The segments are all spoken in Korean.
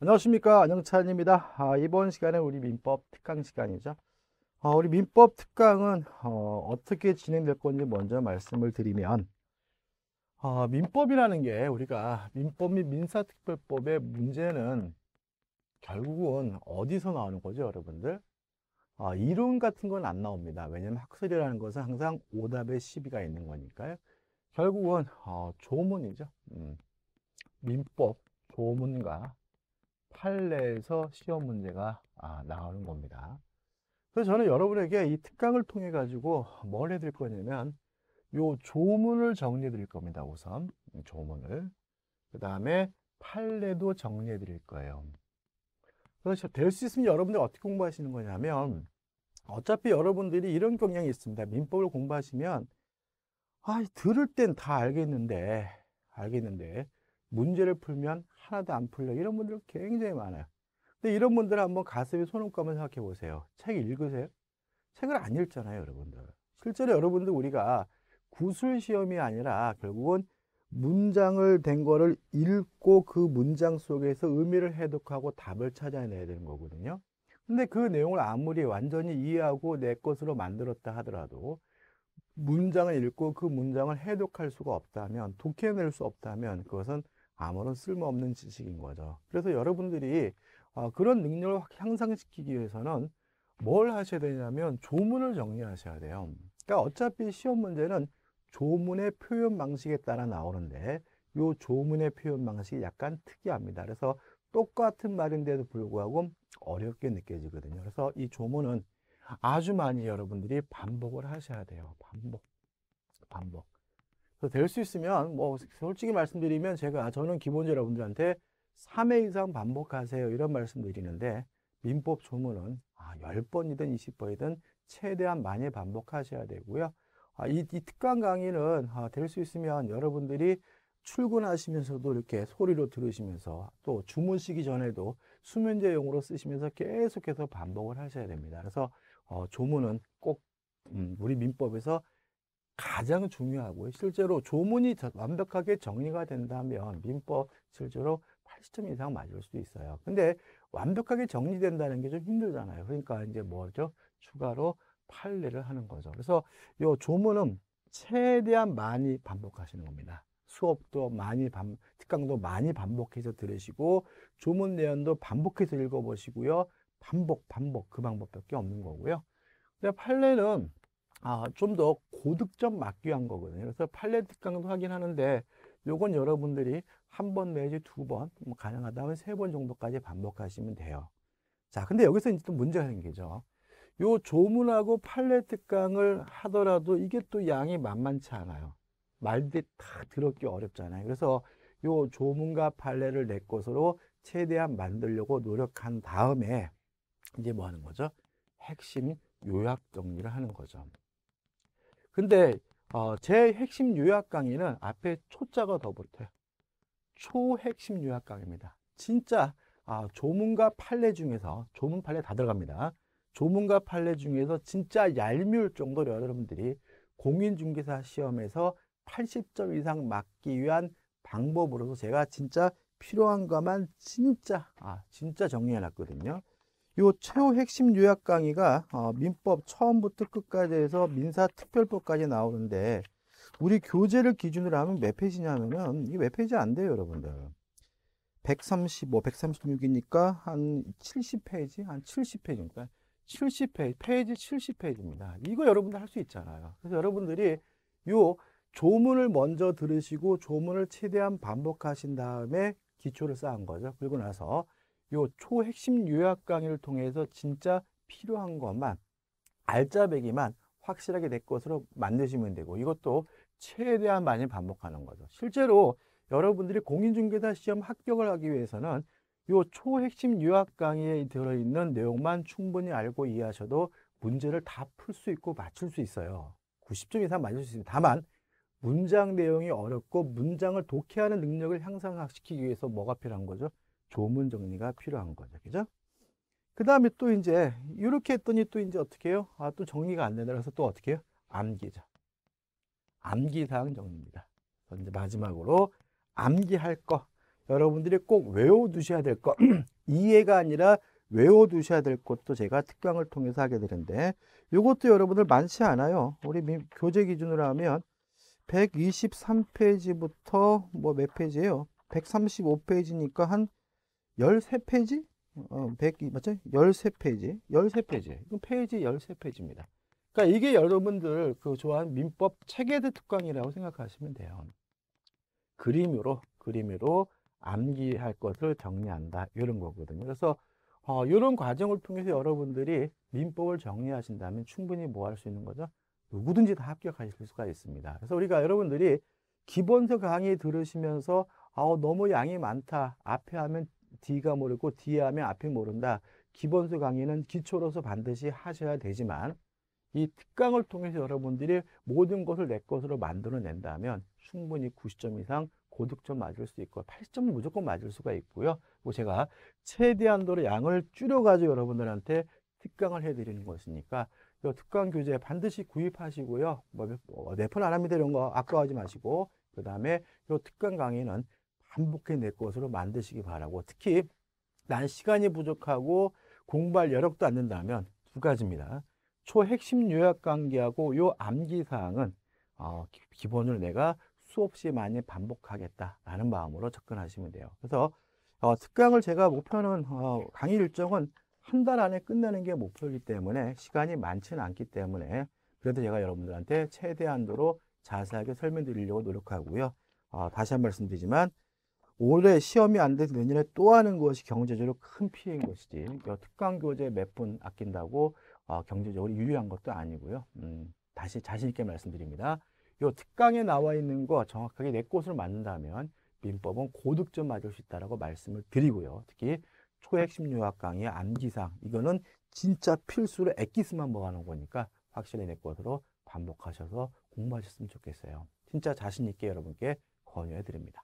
안녕하십니까 안영찬입니다 아, 이번 시간에 우리 민법 특강 시간이죠 아, 우리 민법 특강은 어, 떻게 진행될 건지 먼저 말씀을 드리면 아, 민법이라는 게 우리가 민법 및 민사특별법의 문제는 결국은 어디서 나오는 거죠 여러분들 아, 이론 같은 건 안 나옵니다 왜냐하면 학설이라는 것은 항상 오답의 시비가 있는 거니까요 결국은 어, 조문이죠 음, 민법 조문과 판례에서 시험 문제가 아, 나오는 겁니다. 그래서 저는 여러분에게 이 특강을 통해 가지고 뭘 해드릴 거냐면 요 조문을 정리해 드릴 겁니다. 우선 조문을 그 다음에 판례도 정리해 드릴 거예요. 그래서 될 수 있으면 여러분들 어떻게 공부하시는 거냐면 어차피 여러분들이 이런 경향이 있습니다. 민법을 공부하시면 아 들을 땐 다 알겠는데 알겠는데 문제를 풀면 하나도 안 풀려 이런 분들 굉장히 많아요. 근데 이런 분들 은 한번 가슴이 소름감을 생각해 보세요. 책 읽으세요? 책을 안 읽잖아요, 여러분들. 실제로 여러분들 우리가 구술 시험이 아니라 결국은 문장을 된 거를 읽고 그 문장 속에서 의미를 해독하고 답을 찾아내야 되는 거거든요. 근데 그 내용을 아무리 완전히 이해하고 내 것으로 만들었다 하더라도 문장을 읽고 그 문장을 해독할 수가 없다면, 독해낼 수 없다면 그것은 아무런 쓸모없는 지식인 거죠. 그래서 여러분들이 아, 그런 능력을 향상시키기 위해서는 뭘 하셔야 되냐면 조문을 정리하셔야 돼요. 그러니까 어차피 시험 문제는 조문의 표현 방식에 따라 나오는데 이 조문의 표현 방식이 약간 특이합니다. 그래서 똑같은 말인데도 불구하고 어렵게 느껴지거든요. 그래서 이 조문은 아주 많이 여러분들이 반복을 하셔야 돼요. 반복, 반복. 될수 있으면 뭐 솔직히 말씀드리면 제가 아, 저는 기본제 여러분들한테 3회 이상 반복하세요 이런 말씀 드리는데 민법 조문은 아, 10번이든 20번이든 최대한 많이 반복하셔야 되고요. 아, 이, 이 특강 강의는 아, 될수 있으면 여러분들이 출근하시면서도 이렇게 소리로 들으시면서 또주문시기 전에도 수면제용으로 쓰시면서 계속해서 반복을 하셔야 됩니다. 그래서 어, 조문은 꼭 음, 우리 민법에서 가장 중요하고요. 실제로 조문이 완벽하게 정리가 된다면 민법 실제로 80점 이상 맞을 수도 있어요. 근데 완벽하게 정리된다는 게 좀 힘들잖아요. 그러니까 이제 뭐죠? 추가로 판례를 하는 거죠. 그래서 요 조문은 최대한 많이 반복하시는 겁니다. 수업도 많이 반, 특강도 많이 반복해서 들으시고 조문 내연도 반복해서 읽어보시고요. 반복, 반복 그 방법밖에 없는 거고요. 근데 판례는 아, 좀 더 고득점 맞기 위한 거거든요. 그래서 팔레트 강도 확인 하는데 요건 여러분들이 한 번 내지 두 번, 뭐 가능하다면 세 번 정도까지 반복하시면 돼요. 자, 근데 여기서 이제 또 문제가 생기죠. 요 조문하고 팔레트 강을 하더라도 이게 또 양이 만만치 않아요. 말들이 다 들었기 어렵잖아요. 그래서 요 조문과 판례를 내 것으로 최대한 만들려고 노력한 다음에 이제 뭐 하는 거죠? 핵심 요약 정리를 하는 거죠. 근데 어, 제 핵심 요약 강의는 앞에 초자가 더 붙어요. 초핵심 요약 강의입니다. 진짜 아, 조문과 판례 중에서 조문 판례 다 들어갑니다. 조문과 판례 중에서 진짜 얄미울 정도로 여러분들이 공인중개사 시험에서 80점 이상 맞기 위한 방법으로서 제가 진짜 필요한 것만 진짜 아 진짜 정리해 놨거든요. 요 최후 핵심 요약 강의가 어, 민법 처음부터 끝까지 해서 민사특별법까지 나오는데 우리 교재를 기준으로 하면 몇 페이지냐면은 이몇 페이지 안 돼요 여러분들 135, 136이니까 한 70페이지? 한 70페이지니까 70페이지, 페이지 70페이지입니다. 이거 여러분들 할 수 있잖아요. 그래서 여러분들이 요 조문을 먼저 들으시고 조문을 최대한 반복하신 다음에 기초를 쌓은 거죠. 그리고 나서 요 초핵심 요약 강의를 통해서 진짜 필요한 것만 알짜배기만 확실하게 내 것으로 만드시면 되고 이것도 최대한 많이 반복하는 거죠. 실제로 여러분들이 공인중개사 시험 합격을 하기 위해서는 요 초핵심 요약 강의에 들어있는 내용만 충분히 알고 이해하셔도 문제를 다 풀 수 있고 맞출 수 있어요. 90점 이상 맞출 수 있습니다. 다만 문장 내용이 어렵고 문장을 독해하는 능력을 향상시키기 위해서 뭐가 필요한 거죠? 조문 정리가 필요한 거죠. 그죠? 그 다음에 또 이제 이렇게 했더니 또 이제 어떻게 해요? 아, 또 정리가 안 된다 그래서 또 어떻게 해요? 암기죠. 암기사항 정리입니다. 이제 마지막으로 암기할 거 여러분들이 꼭 외워두셔야 될 거 이해가 아니라 외워두셔야 될 것도 제가 특강을 통해서 하게 되는데 이것도 여러분들 많지 않아요. 우리 교재 기준으로 하면 123페이지부터 뭐 몇 페이지예요? 135페이지니까 한 13페이지? 어, 100, 맞죠? 13페이지. 13페이지. 이건 페이지 13페이지입니다. 그러니까 이게 여러분들 그 좋아하는 민법 체계대 특강이라고 생각하시면 돼요. 그림으로, 그림으로 암기할 것을 정리한다. 이런 거거든요. 그래서 어, 이런 과정을 통해서 여러분들이 민법을 정리하신다면 충분히 뭐 할 수 있는 거죠? 누구든지 다 합격하실 수가 있습니다. 그래서 우리가 여러분들이 기본서 강의 들으시면서 아우 어, 너무 양이 많다. 앞에 하면 D가 모르고 D 하면 앞이 모른다. 기본수 강의는 기초로서 반드시 하셔야 되지만 이 특강을 통해서 여러분들이 모든 것을 내 것으로 만들어낸다면 충분히 90점 이상 고득점 맞을 수 있고 8점 0 무조건 맞을 수가 있고요. 그리고 제가 최대한도로 양을 줄여가지고 여러분들한테 특강을 해드리는 것이니까 이 특강 교재 반드시 구입하시고요. 뭐, 뭐, 네푼 아랍니다 이런 거 아까워하지 마시고 그 다음에 이 특강 강의는 반복해 낼 것으로 만드시기 바라고 특히 난 시간이 부족하고 공부할 여력도 안 된다면 두 가지입니다. 초핵심 요약 관계하고 요 암기 사항은 어, 기본을 내가 수없이 많이 반복하겠다라는 마음으로 접근하시면 돼요. 그래서 어, 특강을 제가 목표는 어, 강의 일정은 한 달 안에 끝내는 게 목표이기 때문에 시간이 많지는 않기 때문에 그래도 제가 여러분들한테 최대한도로 자세하게 설명드리려고 노력하고요. 어, 다시 한 말씀드리지만 올해 시험이 안 돼서 내년에 또 하는 것이 경제적으로 큰 피해인 것이지. 그러니까 특강 교재 몇 분 아낀다고 어, 경제적으로 유리한 것도 아니고요. 음, 다시 자신 있게 말씀드립니다. 이 특강에 나와 있는 거 정확하게 내것을 맞는다면 민법은 고득점 맞을 수 있다라고 말씀을 드리고요. 특히 초핵심리학 강의 암기상 이거는 진짜 필수로 액기스만 먹어가는 거니까 확실히 내 것으로 반복하셔서 공부하셨으면 좋겠어요. 진짜 자신 있게 여러분께 권유해 드립니다.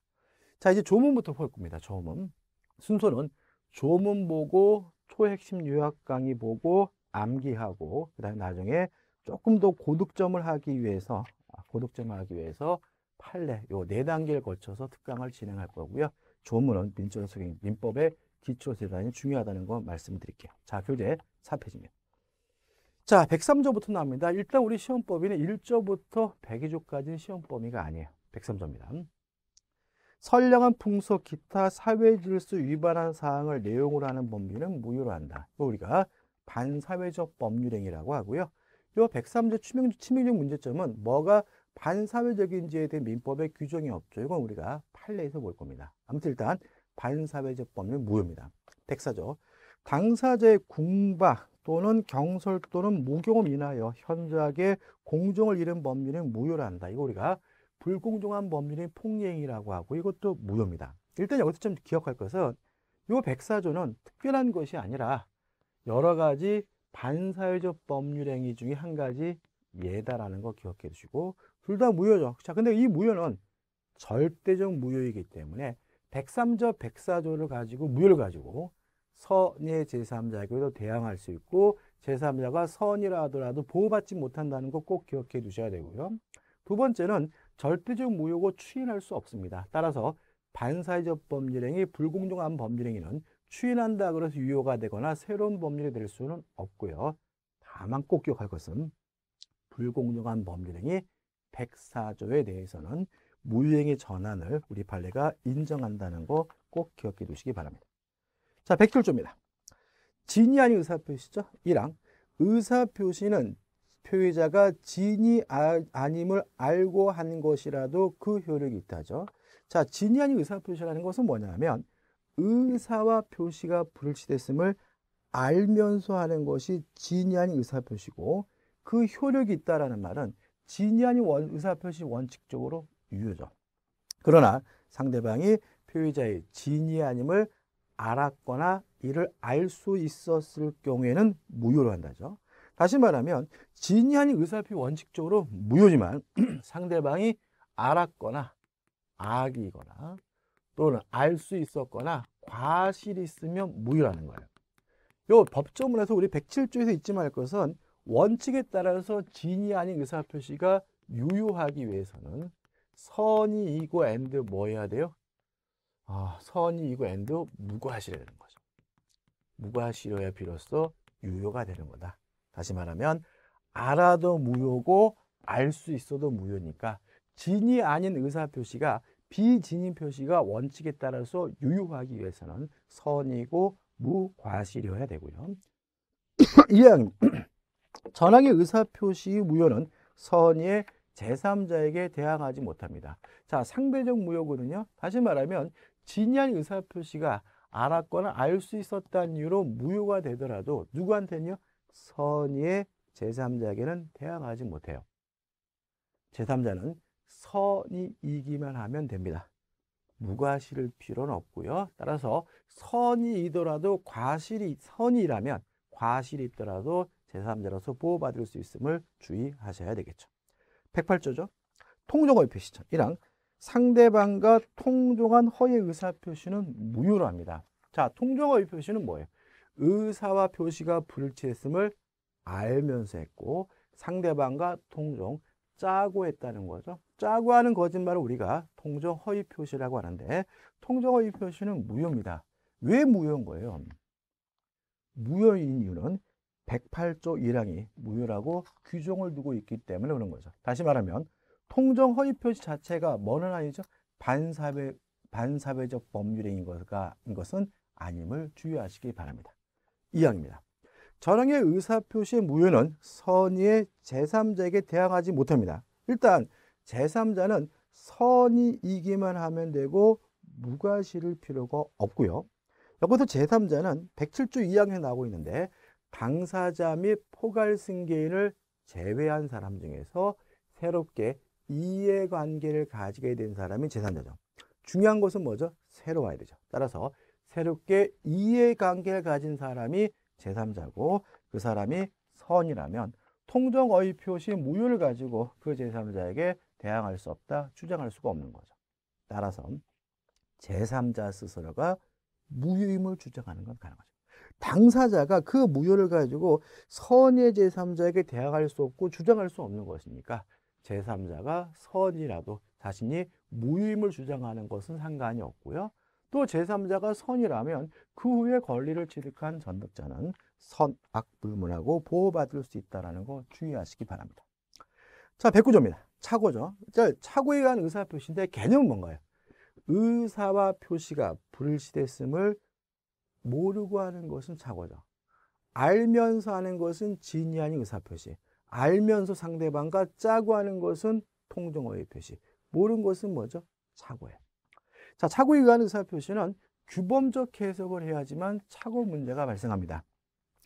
자, 이제 조문부터 볼 겁니다. 조문. 순서는 조문 보고 초핵심 요약 강의 보고 암기하고 그다음에 나중에 조금 더 고득점을 하기 위해서 아, 고득점을 하기 위해서 판례 요네 단계를 거쳐서 특강을 진행할 거고요. 조문은 민주화 적 민법의 기초 재단이 중요하다는 거 말씀드릴게요. 자, 교재 4페이지입니다. 자, 103조부터 나옵니다. 일단 우리 시험법인은 1조부터 102조까지는 시험 범위가 아니에요. 103조입니다. 선량한 풍속 기타 사회 질서 위반한 사항을 내용으로 하는 법률은 무효로 한다. 우리가 반사회적 법률행위라고 하고요. 이 103조 치명, 치명적 문제점은 뭐가 반사회적인지에 대한 민법의 규정이 없죠. 이건 우리가 판례에서 볼 겁니다. 아무튼 일단 반사회적 법률 무효입니다. 104조 당사자의 궁박 또는 경솔 또는 무경험 인하여 현저하게 공정을 잃은 법률은 무효라 한다. 이거 우리가 불공정한 법률의 폭행이라고 하고 이것도 무효입니다. 일단 여기서 좀 기억할 것은 이 백사조는 특별한 것이 아니라 여러 가지 반사회적 법률행위 중에 한 가지 예다라는 거 기억해 주시고 둘 다 무효죠. 자, 근데 이 무효는 절대적 무효이기 때문에 103조, 104조를 가지고 무효를 가지고 선의 제삼자에게도 대항할 수 있고 제삼자가 선이라 하더라도 보호받지 못한다는 거 꼭 기억해 두셔야 되고요. 두 번째는 절대적 무효고 추인할 수 없습니다. 따라서 반사회적 법률행위, 불공정한 법률행위는 추인한다 그래서 유효가 되거나 새로운 법률이 될 수는 없고요. 다만 꼭 기억할 것은 불공정한 법률행위 104조에 대해서는 무효행위 전환을 우리 판례가 인정한다는 거 꼭 기억해 두시기 바랍니다. 자, 107조입니다. 진이 아닌 의사표시죠. 1항 의사표시는 표의자가 진이 아, 님을 알고 한 것이라도 그 효력이 있다죠. 자, 진이 아닌 의사표시라는 것은 뭐냐면 의사와 표시가 불일치됐음을 알면서 하는 것이 진이 아닌 의사표시고 그 효력이 있다라는 말은 진이 아닌 의사표시 원칙적으로 유효죠. 그러나 상대방이 표의자의 진이 아님을 알았거나 이를 알 수 있었을 경우에는 무효로 한다죠. 다시 말하면 진의한이 의사표 원칙적으로 무효지만 상대방이 알았거나 악이거나 또는 알 수 있었거나 과실이 있으면 무효라는 거예요. 요 법조문에서 우리 107조에서 잊지 말 것은 원칙에 따라서 진이 아닌 의사표시가 유효하기 위해서는 선이이고 앤드 뭐 해야 돼요? 아, 선이이고 앤드 무과실이 되는 거죠. 무과실어야 비로소 유효가 되는 거다. 다시 말하면 알아도 무효고 알 수 있어도 무효니까 진이 아닌 의사표시가 비진인 표시가 원칙에 따라서 유효하기 위해서는 선이고 무과실이어야 되고요. 이왕 전항의 의사표시 무효는 선의 제3자에게 대항하지 못합니다. 자, 상대적 무효고는요. 다시 말하면 진의한 의사표시가 알았거나 알 수 있었다는 이유로 무효가 되더라도 누구한테는요? 선의의 제3자에게는 대항하지 못해요. 제3자는 선이 이기만 하면 됩니다. 무과실일 필요는 없고요. 따라서 선이 이더라도 과실이 선이라면 과실이 있더라도 제3자로서 보호받을 수 있음을 주의하셔야 되겠죠. 108조죠. 통종의 표시죠. 1항 상대방과 통종한 허위 의사표시는 무효로 합니다. 자, 통종의 표시는 뭐예요? 의사와 표시가 불일치했음을 알면서 했고 상대방과 통종 짜고 했다는 거죠. 짜고 하는 거짓말을 우리가 통정 허위 표시라고 하는데 통정 허위 표시는 무효입니다. 왜 무효인 거예요? 무효인 이유는 108조 1항이 무효라고 규정을 두고 있기 때문에 그런 거죠. 다시 말하면 통정 허위 표시 자체가 뭐는 아니죠? 반사회 반사회적 법률인 것가 것은 아님을 주의하시기 바랍니다. 이항입니다. 전형의 의사표시의 무효는 선의의 제3자에게 대항하지 못합니다. 일단 제3자는 선의이기만 하면 되고 무과실을 필요가 없고요. 여기서 제3자는 107조 2항에 나오고 있는데 당사자 및 포괄승계인을 제외한 사람 중에서 새롭게 이해관계를 가지게 된 사람이 제3자죠. 중요한 것은 뭐죠? 새로워야 되죠. 따라서 새롭게 이해관계를 가진 사람이 제3자고 그 사람이 선이라면 통정어의 표시 무효를 가지고 그 제3자에게 대항할 수 없다, 주장할 수가 없는 거죠. 따라서 제3자 스스로가 무효임을 주장하는 건 가능하죠. 당사자가 그 무효를 가지고 선의 제3자에게 대항할 수 없고 주장할 수 없는 것이니까 제3자가 선이라도 자신이 무효임을 주장하는 것은 상관이 없고요. 또 제3자가 선이라면 그 후에 권리를 취득한 전득자는 선악 불문하고 보호받을 수 있다는 거 주의하시기 바랍니다. 자, 1 0조입니다 착오죠. 자, 착오에 관한 의사표시인데 개념은 뭔가요? 의사와 표시가 불일치됐음을 모르고 하는 것은 착오죠. 알면서 하는 것은 진이 아닌 의사표시. 알면서 상대방과 짜고 하는 것은 통정어의 표시. 모르 것은 뭐죠? 착오예요. 자, 착오에 의한 의사표시는 규범적 해석을 해야지만 착오 문제가 발생합니다.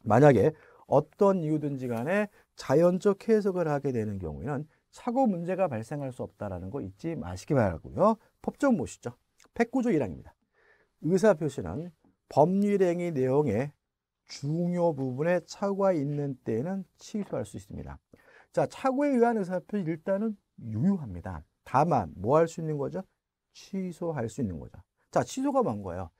만약에 어떤 이유든지 간에 자연적 해석을 하게 되는 경우에는 착오 문제가 발생할 수 없다는 거 잊지 마시기 바라고요. 법정 보시죠. 109조 1항입니다. 의사표시는 법률행위 내용의 중요 부분에 착오가 있는 때에는 취소할 수 있습니다. 자, 착오에 의한 의사표시 일단은 유효합니다. 다만 뭐 할 수 있는 거죠? 취소할 수 있는 거죠. 자, 취소가 뭔 거예요?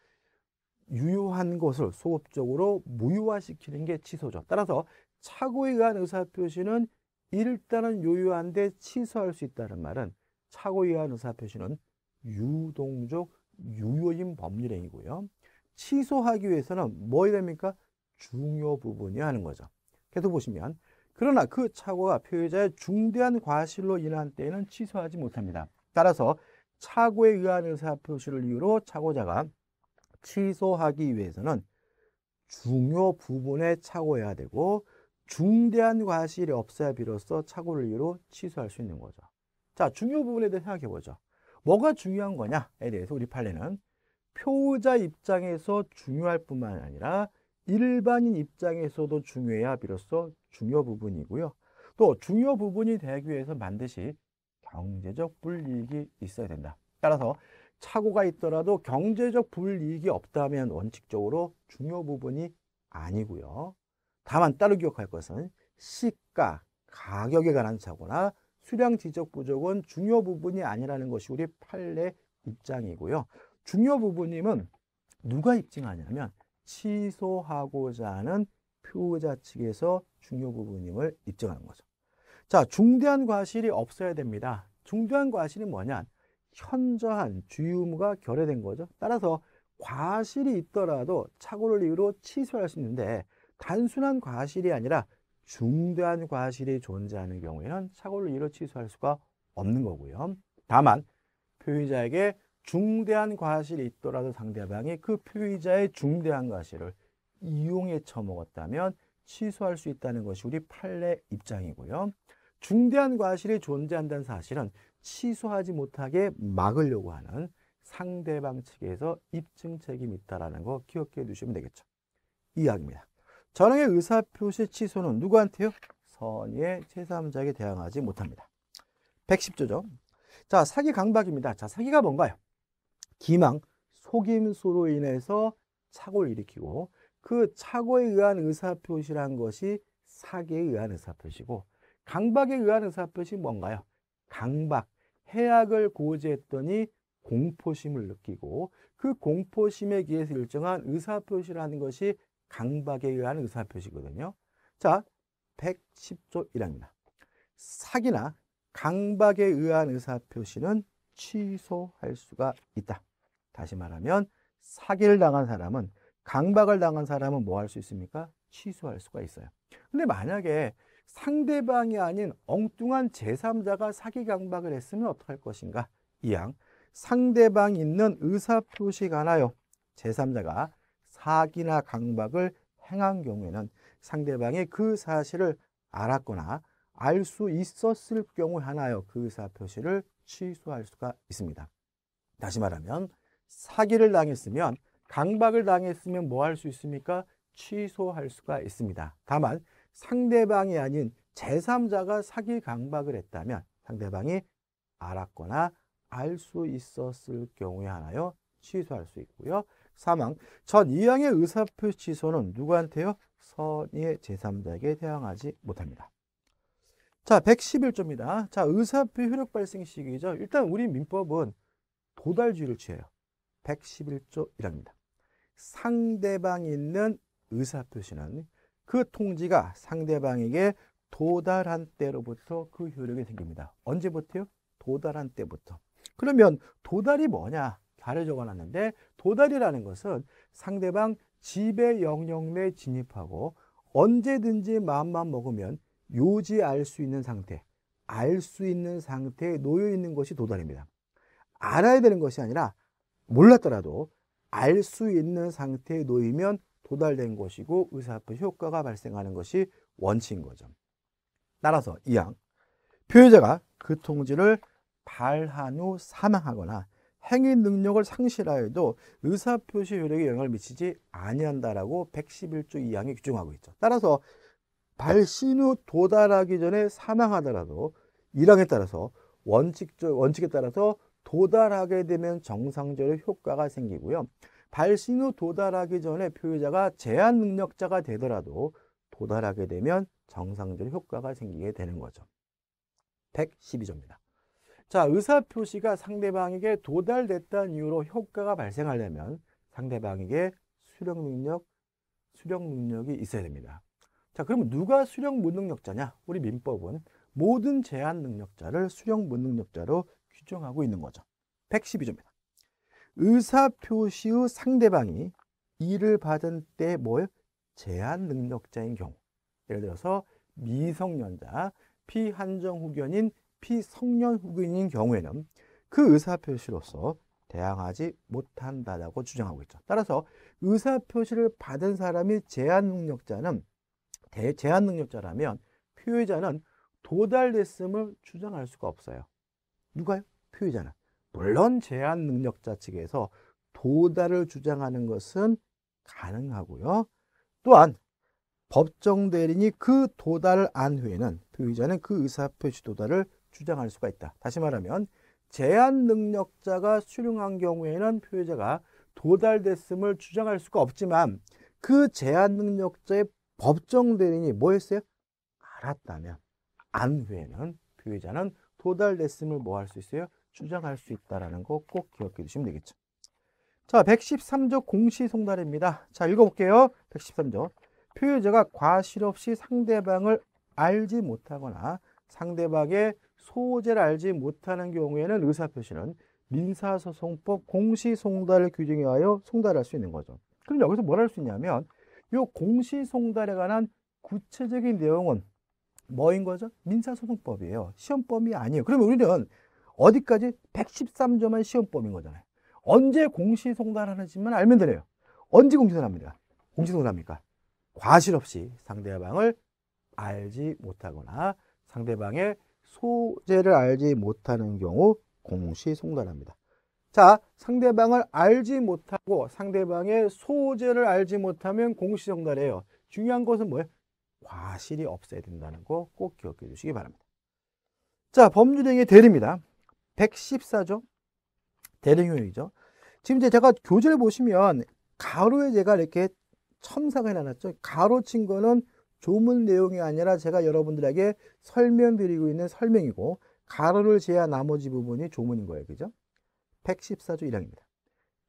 유효한 것을 소급적으로 무효화시키는 게 취소죠. 따라서 착오에 의한 의사표시는 일단은 유효한데 취소할 수 있다는 말은 착오에 의한 의사표시는 유동적 유효인 법률행위고요. 취소하기 위해서는 뭐이 됩니까? 중요 부분이 하는 거죠. 계속 보시면 그러나 그 착오가 표의자의 중대한 과실로 인한 때에는 취소하지 못합니다. 따라서 착오에 의한 의사표시를 이유로 착오자가 취소하기 위해서는 중요 부분에 착오해야 되고 중대한 과실이 없어야 비로소 착오를 이유로 취소할 수 있는 거죠. 자, 중요 부분에 대해 생각해 보죠. 뭐가 중요한 거냐에 대해서 우리 판례는 표자 입장에서 중요할 뿐만 아니라 일반인 입장에서도 중요해야 비로소 중요 부분이고요. 또 중요 부분이 되기 위해서 반드시 경제적 불이익이 있어야 된다. 따라서 착오가 있더라도 경제적 불이익이 없다면 원칙적으로 중요 부분이 아니고요. 다만 따로 기억할 것은 시가, 가격에 관한 착고나 수량 지적 부족은 중요 부분이 아니라는 것이 우리 판례 입장이고요. 중요 부분임은 누가 입증하냐면 취소하고자 하는 표자 측에서 중요 부분임을 입증하는 거죠. 자, 중대한 과실이 없어야 됩니다. 중대한 과실이 뭐냐? 현저한 주의무가 의 결여된 거죠. 따라서 과실이 있더라도 착오를 이유로 취소할 수 있는데 단순한 과실이 아니라 중대한 과실이 존재하는 경우에는 착오를 이유로 취소할 수가 없는 거고요. 다만 표의자에게 중대한 과실이 있더라도 상대방이 그 표의자의 중대한 과실을 이용해 처먹었다면 취소할 수 있다는 것이 우리 판례 입장이고요. 중대한 과실이 존재한다는 사실은 취소하지 못하게 막으려고 하는 상대방 측에서 입증 책임이 있다는 거 기억해 두시면 되겠죠. 이야기입니다. 전형의 의사표시 취소는 누구한테요? 선의의 제3자에게 대항하지 못합니다. 110조죠. 자, 사기 강박입니다. 자, 사기가 뭔가요? 기망, 속임수로 인해서 착오를 일으키고 그 착오에 의한 의사표시란 것이 사기에 의한 의사표시고 강박에 의한 의사표시 뭔가요? 강박, 해악을 고지했더니 공포심을 느끼고 그 공포심에 기해서 일정한 의사표시라는 것이 강박에 의한 의사표시거든요. 자, 110조 1항입니다. 사기나 강박에 의한 의사표시는 취소할 수가 있다. 다시 말하면 사기를 당한 사람은 강박을 당한 사람은 뭐 할 수 있습니까? 취소할 수가 있어요. 근데 만약에 상대방이 아닌 엉뚱한 제3자가 사기 강박을 했으면 어떡할 것인가? 이양 상대방 있는 의사표시가 하 나요. 제3자가 사기나 강박을 행한 경우에는 상대방이 그 사실을 알았거나 알 수 있었을 경우 하나요. 그 의사표시를 취소할 수가 있습니다. 다시 말하면 사기를 당했으면 강박을 당했으면 뭐 할 수 있습니까? 취소할 수가 있습니다. 다만 상대방이 아닌 제3자가 사기 강박을 했다면 상대방이 알았거나 알 수 있었을 경우에 하나요? 취소할 수 있고요. 사망전 이항의 의사표 취소는 누구한테요? 선의 제3자에게 대항하지 못합니다. 자, 111조입니다. 자, 의사표 효력 발생 시기죠. 일단 우리 민법은 도달주의를 취해요. 111조 1항입니다. 상대방이 있는 의사표시는 그 통지가 상대방에게 도달한 때로부터 그 효력이 생깁니다. 언제부터요? 도달한 때부터. 그러면 도달이 뭐냐? 잘해 적어놨는데 도달이라는 것은 상대방 집배 영역 내 진입하고 언제든지 마음만 먹으면 요지할수 있는 상태, 알 수 있는 상태에 놓여 있는 것이 도달입니다. 알아야 되는 것이 아니라 몰랐더라도 알 수 있는 상태에 놓이면 도달된 것이고 의사표 효과가 발생하는 것이 원칙인 거죠. 따라서 이항 표의자가 그 통지를 발한 후 사망하거나 행위 능력을 상실하여도 의사표시 효력에 영향을 미치지 아니한다라고 111조 2항이 규정하고 있죠. 따라서 발신 후 도달하기 전에 사망하더라도 1항에 따라서 원칙 적 원칙에 따라서 도달하게 되면 정상적으로 효과가 생기고요. 발신 후 도달하기 전에 표유자가 제한 능력자가 되더라도 도달하게 되면 정상적 효과가 생기게 되는 거죠. 112조입니다. 자, 의사표시가 상대방에게 도달됐다는 이유로 효과가 발생하려면 상대방에게 수령 능력, 수령 능력이 있어야 됩니다. 자, 그러면 누가 수령 무능력자냐? 우리 민법은 모든 제한 능력자를 수령 무능력자로 규정하고 있는 거죠. 112조입니다. 의사표시의 상대방이 이를 받은 때 뭘? 제한 능력자인 경우. 예를 들어서 미성년자, 피한정 후견인, 피성년 후견인 경우에는 그 의사표시로서 대항하지 못한다라고 주장하고 있죠. 따라서 의사표시를 받은 사람이 제한 능력자는 제한 능력자라면 표의자는 도달됐음을 주장할 수가 없어요. 누가요? 표의자는. 물론 제한 능력자 측에서 도달을 주장하는 것은 가능하고요. 또한 법정 대리인이 그 도달 안 후에는 소자는그 그 의사표시 도달을 주장할 수가 있다. 다시 말하면 제한 능력자가 수령한 경우에는 표의자가 도달됐음을 주장할 수가 없지만 그 제한 능력자의 법정 대리인이 뭐 했어요? 알았다면 안 후에는 표의자는 도달됐음을 뭐 할 수 있어요? 주장할 수 있다는 거 꼭 기억해 두시면 되겠죠. 자, 113조 공시송달입니다. 자, 읽어볼게요. 113조. 표유자가 과실 없이 상대방을 알지 못하거나 상대방의 소재를 알지 못하는 경우에는 의사표시는 민사소송법 공시송달을 규정에 하여 송달할 수 있는 거죠. 그럼 여기서 뭘 할 수 있냐면 이 공시송달에 관한 구체적인 내용은 뭐인 거죠? 민사소송법이에요. 시험법이 아니에요. 그러면 우리는 어디까지? 113조만 시험범인 거잖아요. 언제 공시송달하는지만 알면 되네요. 언제 공시송달합니다. 공시송달합니까? 과실 없이 상대방을 알지 못하거나 상대방의 소재를 알지 못하는 경우 공시송달합니다. 자, 상대방을 알지 못하고 상대방의 소재를 알지 못하면 공시송달해요. 중요한 것은 뭐예요? 과실이 없어야 된다는 거 꼭 기억해 주시기 바랍니다. 자, 법률행위 대리입니다. 114조 대등효율이죠. 지금 이제 제가 교재를 보시면 가로에 제가 이렇게 첨삭을 해놨죠. 가로 친 거는 조문 내용이 아니라 제가 여러분들에게 설명드리고 있는 설명이고 가로를 제야 나머지 부분이 조문인 거예요. 그죠? 114조 1항입니다.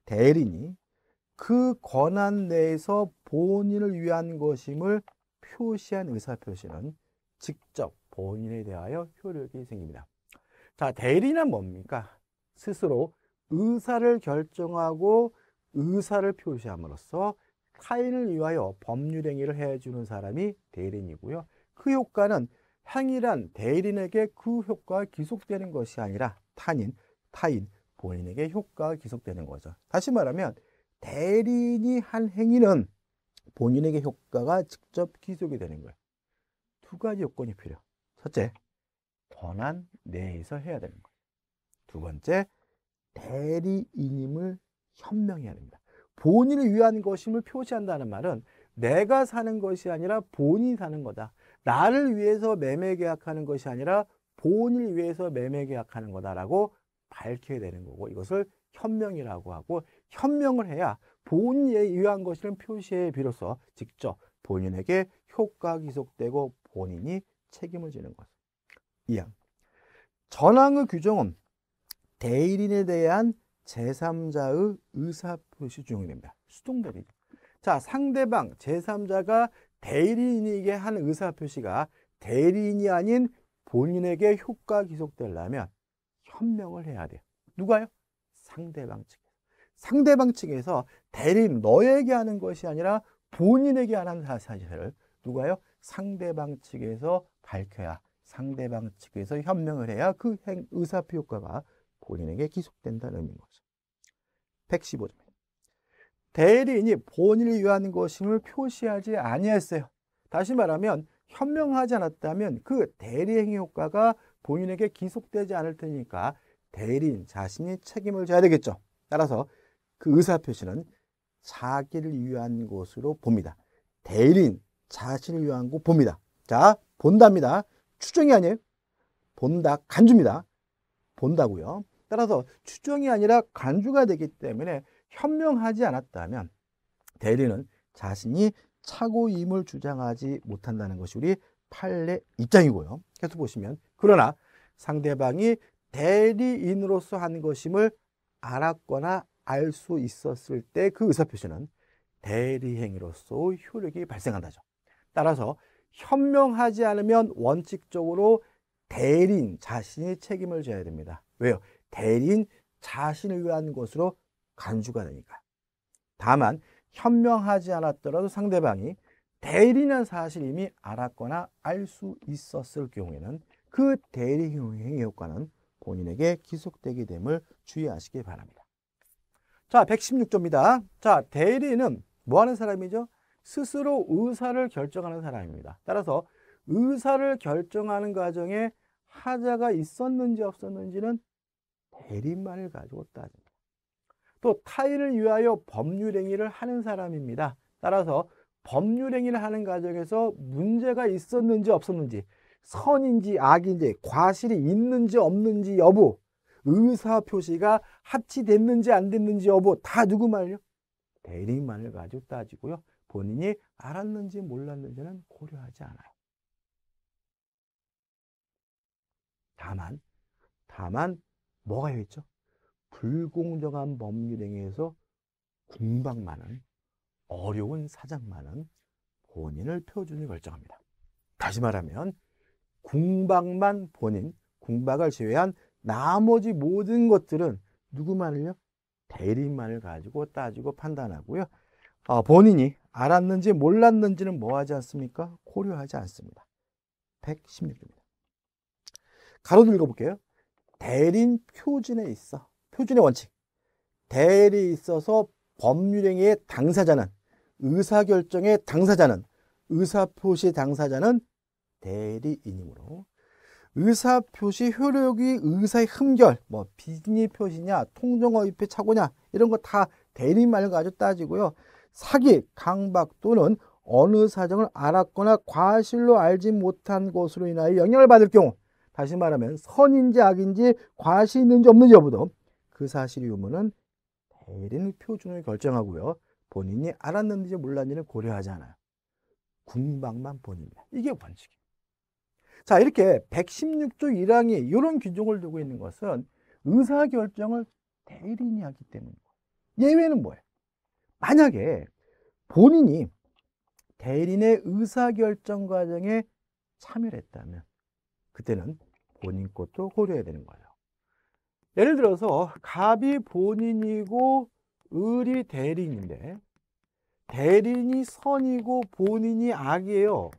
대리인이 그 권한 내에서 본인을 위한 것임을 표시한 의사표시는 직접 본인에 대하여 효력이 생깁니다. 자, 대리는 뭡니까? 스스로 의사를 결정하고 의사를 표시함으로써 타인을 위하여 법률행위를 해주는 사람이 대리인이고요. 그 효과는 행위란 대리인에게 그 효과가 기속되는 것이 아니라 타인, 타인, 본인에게 효과가 기속되는 거죠. 다시 말하면 대리인이 한 행위는 본인에게 효과가 직접 기속이 되는 거예요. 두 가지 요건이 필요해요. 첫째, 권한 내에서 해야 되는 거예요. 두 번째, 대리인임을 현명해야 됩니다. 본인을 위한 것임을 표시한다는 말은 내가 사는 것이 아니라 본인이 사는 거다. 나를 위해서 매매 계약하는 것이 아니라 본인을 위해서 매매 계약하는 거다라고 밝혀야 되는 거고 이것을 현명이라고 하고 현명을 해야 본인에 의한 것을 표시해 비로소 직접 본인에게 효과 기속되고 본인이 책임을 지는 것. 2항. 전항의 규정은 대리인에 대한 제3자의 의사표시 중입니다수동대리 자, 상대방 제3자가 대리인에게 한 의사표시가 대리인이 아닌 본인에게 효과 기속되려면 현명을 해야 돼요. 누가요? 상대방 측. 상대방 측에서 대리 너에게 하는 것이 아니라 본인에게 하는 사실을 누가요? 상대방 측에서 밝혀야 상대방 측에서 현명을 해야 그 행, 의사표 효과가 본인에게 기속된다는 의미인 거죠. 115점. 대리인이 본인을 위한 것임을 표시하지 아니했어요. 다시 말하면 현명하지 않았다면 그 대리행위 효과가 본인에게 기속되지 않을 테니까 대리인 자신이 책임을 져야 되겠죠. 따라서 그 의사표시는 자기를 위한 것으로 봅니다. 대리인 자신을 위한 거 봅니다. 자, 본답니다. 추정이 아니에요. 본다, 간주입니다. 본다고요. 따라서 추정이 아니라 간주가 되기 때문에 현명하지 않았다면 대리는 자신이 착오임을 주장하지 못한다는 것이 우리 판례 입장이고요. 계속 보시면 그러나 상대방이 대리인으로서 한 것임을 알았거나 알 수 있었을 때 그 의사표시는 대리행위로서 효력이 발생한다죠. 따라서 현명하지 않으면 원칙적으로 대리인 자신이 책임을 져야 됩니다. 왜요? 대리인 자신을 위한 것으로 간주가 되니까. 다만 현명하지 않았더라도 상대방이 대리는 사실 이미 알았거나 알 수 있었을 경우에는 그 대리 행위 효과는 본인에게 기속되게 됨을 주의하시기 바랍니다. 자, 116조입니다. 자, 대리는 뭐 하는 사람이죠? 스스로 의사를 결정하는 사람입니다. 따라서 의사를 결정하는 과정에 하자가 있었는지 없었는지는 대리만을 가지고 따집니다. 또 타인을 위하여 법률행위를 하는 사람입니다. 따라서 법률행위를 하는 과정에서 문제가 있었는지 없었는지 선인지 악인지 과실이 있는지 없는지 여부 의사 표시가 합치됐는지 안 됐는지 여부 다 누구 말요? 대리만을 가지고 따지고요. 본인이 알았는지 몰랐는지는 고려하지 않아요. 다만, 다만, 뭐가 있죠? 불공정한 법률행위에서 궁박만은, 어려운 사장만은 본인을 표준이 결정합니다. 다시 말하면, 궁박만 본인, 궁박을 제외한 나머지 모든 것들은 누구만을요? 대리만을 가지고 따지고 판단하고요. 어, 본인이 알았는지 몰랐는지는 뭐 하지 않습니까? 고려하지 않습니다. 116조입니다. 가로도 읽어볼게요. 대린 표준에 있어. 표준의 원칙. 대리 있어서 법률행위의 당사자는 의사결정의 당사자는 의사표시 당사자는 대리인이므로 의사표시 효력이 의사의 흠결, 뭐비니 표시냐, 통정어입의 착오냐 이런 거 다 대리인말로 가지고 따지고요. 사기, 강박 또는 어느 사정을 알았거나 과실로 알지 못한 것으로 인하여 영향을 받을 경우 다시 말하면 선인지 악인지 과실이 있는지 없는지 여부도 그 사실이 유무는 대리인 표준을 결정하고요. 본인이 알았는지 몰랐는지는 고려하지 않아요. 군방만 본인니다 이게 원칙이에요. 자 이렇게 116조 1항이 이런 규정을 두고 있는 것은 의사결정을 대리인이 하기 때문입니다 예외는 뭐예요? 만약에 본인이 대리인의 의사결정 과정에 참여를 했다면 그때는 본인 것도 고려해야 되는 거예요. 예를 들어서 갑이 본인이고 을이 대리인인데 대리인이 선이고 본인이 악이에요.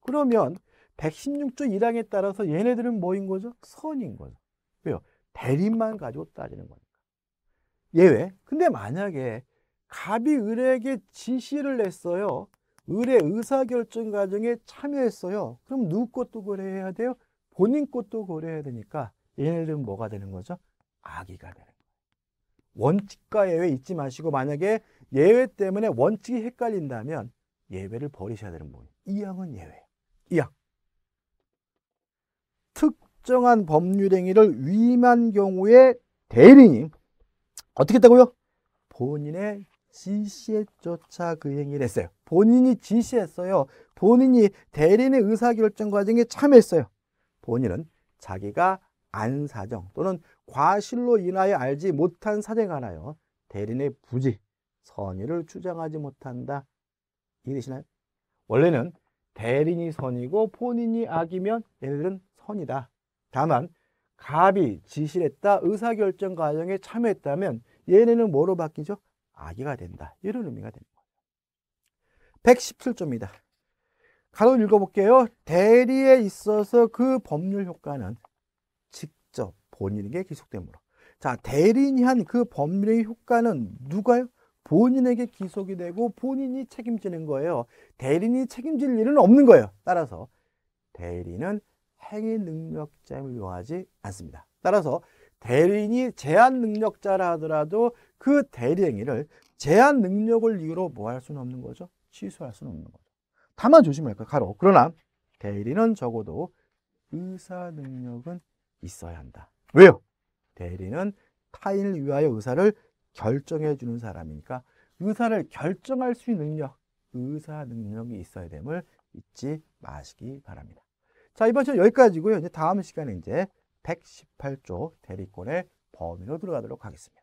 그러면 116조 1항에 따라서 얘네들은 뭐인 거죠? 선인 거죠. 왜요? 대리만 가지고 따지는 거예요. 예외. 근데 만약에 갑이 을에게 지시를 했어요. 을의 의사결정 과정에 참여했어요. 그럼 누구 것도 고려해야 돼요? 본인 것도 고려해야 되니까 얘네들은 뭐가 되는 거죠? 악의가 되는 거예요. 원칙과 예외 잊지 마시고 만약에 예외 때문에 원칙이 헷갈린다면 예외를 버리셔야 되는 부분. 이항은 예외. 이항. 특정한 법률 행위를 위임한 경우에 대리님 어떻게 했다고요? 본인의 지시에 쫓아 그 행위를 했어요. 본인이 지시했어요. 본인이 대리인의 의사결정 과정에 참여했어요. 본인은 자기가 안 사정 또는 과실로 인하여 알지 못한 사정에 관하 대리인의 부지, 선의를 주장하지 못한다. 이해되시나요? 원래는 대리인이 선이고 본인이 악이면 얘네들은 선이다. 다만 갑이 지시했다 의사결정 과정에 참여했다면 얘네는 뭐로 바뀌죠? 아기가 된다. 이런 의미가 되는 거예요. 117조입니다. 가로 읽어볼게요. 대리에 있어서 그 법률 효과는 직접 본인에게 기속되므로 자 대리인이 한 그 법률의 효과는 누가요? 본인에게 기속이 되고 본인이 책임지는 거예요. 대리인이 책임질 일은 없는 거예요. 따라서 대리는 행위 능력자임을 요하지 않습니다. 따라서 대리인이 제한 능력자라 하더라도 그 대리 행위를 제한 능력을 이유로 뭐 할 수는 없는 거죠? 취소할 수는 없는 거죠. 다만 조심할 거 가로. 그러나 대리는 적어도 의사 능력은 있어야 한다. 왜요? 대리는 타인을 위하여 의사를 결정해 주는 사람이니까 의사를 결정할 수 있는 능력, 의사 능력이 있어야 됨을 잊지 마시기 바랍니다. 자, 이번 시간 여기까지고요. 이제 다음 시간에 이제 118조 대리권의 범위로 들어가도록 하겠습니다.